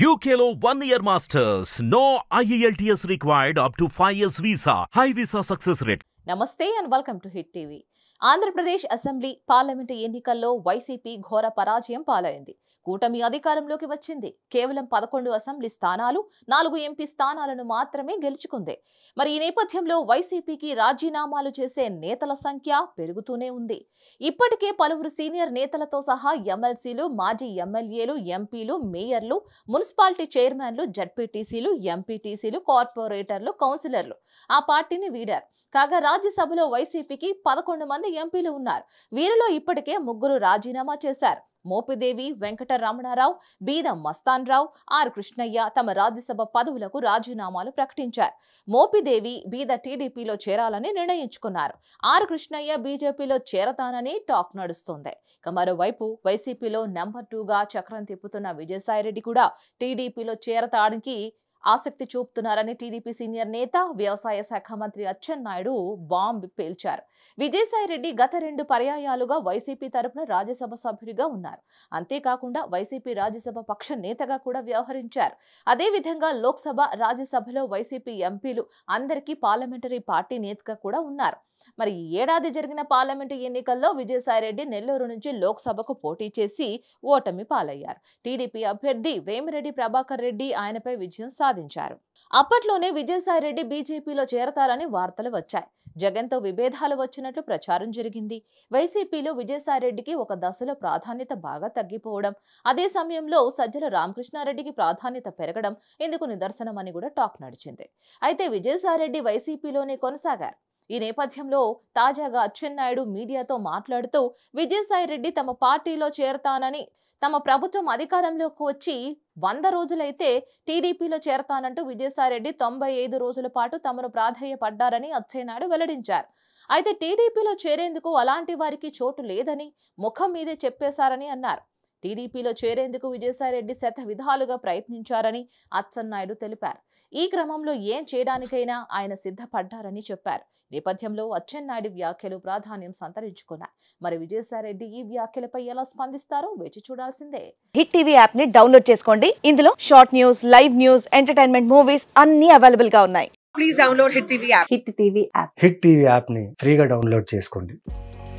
UK law one year masters. No IELTS required up to five years visa. High visa success rate. Namaste and welcome to Hit TV. Andhra Pradesh assembly parliament ఎన్నికల్లో YCP ఘోర పరాజయం పాలైంది కూటమి అధికారంలోకి వచ్చింది కేవలం పదకొండు అసెంబ్లీ స్థానాలు నాలుగు ఎంపీ స్థానాలను మాత్రమే గెలుచుకుంది మరి ఈ నేపథ్యంలో వైసీపీకి రాజీనామాలు చేసే నేతల సంఖ్య పెరుగుతూనే ఉంది ఇప్పటికే పలువురు సీనియర్ నేతలతో సహా ఎమ్మెల్సీలు మాజీ ఎమ్మెల్యేలు ఎంపీలు మేయర్లు మున్సిపాలిటీ చైర్మన్లు జడ్పీటీసీలు ఎంపీటీసీలు కార్పొరేటర్లు కౌన్సిలర్లు ఆ పార్టీని వీడారు కాగా రాజ్యసభలో వైసీపీకి పదకొండు మంది మంది ఎంపీలు ఉన్నారు వీరిలో ఇప్పటికే ముగ్గురు రాజీనామా చేశారు మోపిదేవి వెంకట రమణారావు బీద మస్తాన్ రావు ఆర్ కృష్ణయ్య తమ రాజ్యసభ పదవులకు రాజీనామాలు ప్రకటించారు మోపిదేవి బీద టీడీపీలో చేరాలని నిర్ణయించుకున్నారు ఆర్ కృష్ణయ్య బీజేపీలో చేరతానని టాక్ నడుస్తుంది ఇక మరోవైపు వైసీపీలో నెంబర్ టూగా చక్రం తిప్పుతున్న విజయసాయిరెడ్డి కూడా టీడీపీలో చేరతానికి ఆసక్తి చూపుతున్నారని టీడీపీ సీనియర్ నేత వ్యవసాయ శాఖ మంత్రి అచ్చెన్నాయుడు బాంబ్ పేల్చారు విజయసాయిరెడ్డి గత రెండు పర్యాయాలుగా వైసీపీ తరఫున రాజ్యసభ సభ్యుడిగా ఉన్నారు అంతేకాకుండా వైసీపీ రాజ్యసభ పక్ష నేతగా కూడా వ్యవహరించారు అదేవిధంగా లోక్సభ రాజ్యసభలో వైసీపీ ఎంపీలు అందరికీ పార్లమెంటరీ పార్టీ నేతగా కూడా ఉన్నారు మరి ఈ ఏడాది జరిగిన పార్లమెంటు ఎన్నికల్లో విజయసాయిరెడ్డి నెల్లూరు నుంచి లోక్సభకు పోటీ చేసి ఓటమి పాలయ్యారు టీడీపీ అభ్యర్థి వేమిరెడ్డి ప్రభాకర్ రెడ్డి ఆయనపై విజయం ప్రతిపాదించారు అప్పట్లోనే విజయసాయిరెడ్డి బీజేపీలో చేరతారని వార్తలు వచ్చాయి జగన్తో విభేదాలు వచ్చినట్లు ప్రచారం జరిగింది వైసీపీలో విజయసాయిరెడ్డికి ఒక దశలో ప్రాధాన్యత బాగా తగ్గిపోవడం అదే సమయంలో సజ్జల రామకృష్ణారెడ్డికి ప్రాధాన్యత పెరగడం ఇందుకు నిదర్శనమని కూడా టాక్ నడిచింది అయితే విజయసాయిరెడ్డి వైసీపీలోనే కొనసాగారు ఈ నేపథ్యంలో తాజాగా అచ్చెన్నాయుడు మీడియాతో మాట్లాడుతూ విజయసాయిరెడ్డి తమ పార్టీలో చేరతానని తమ ప్రభుత్వం అధికారంలోకి వచ్చి వంద రోజులైతే టీడీపీలో చేరతానంటూ విజయసాయిరెడ్డి తొంభై ఐదు రోజుల పాటు తమను ప్రాధాయపడ్డారని అచ్చెన్నాయుడు వెల్లడించారు అయితే టీడీపీలో చేరేందుకు అలాంటి వారికి చోటు లేదని ముఖం మీదే చెప్పేశారని అన్నారు టీడీపీలో చేరేందుకు విజయసాయిరెడ్డి శత విధాలుగా ప్రయత్నించారని అచ్చెన్నాయుడు తెలిపారు ఈ క్రమంలో ఏం చేయడానికైనా ఆయన సిద్ధపడ్డారని చెప్పారు నేపథ్యంలో అచ్చెన్నాయుడు వ్యాఖ్యలు ప్రాధాన్యం సంతరించుకున్నాయి మరి విజయసాయిరెడ్డి ఈ వ్యాఖ్యలపై ఎలా స్పందిస్తారో వేచి చూడాల్సిందే హిట్ టీవీ యాప్ ని డౌన్లోడ్ చేసుకోండి ఇందులో short news live news entertainment movies అన్ని అవైలబుల్ గా ఉన్నాయి please download Hit TV app Hit TV app Hit TV app ని ఫ్రీగా డౌన్లోడ్ చేసుకోండి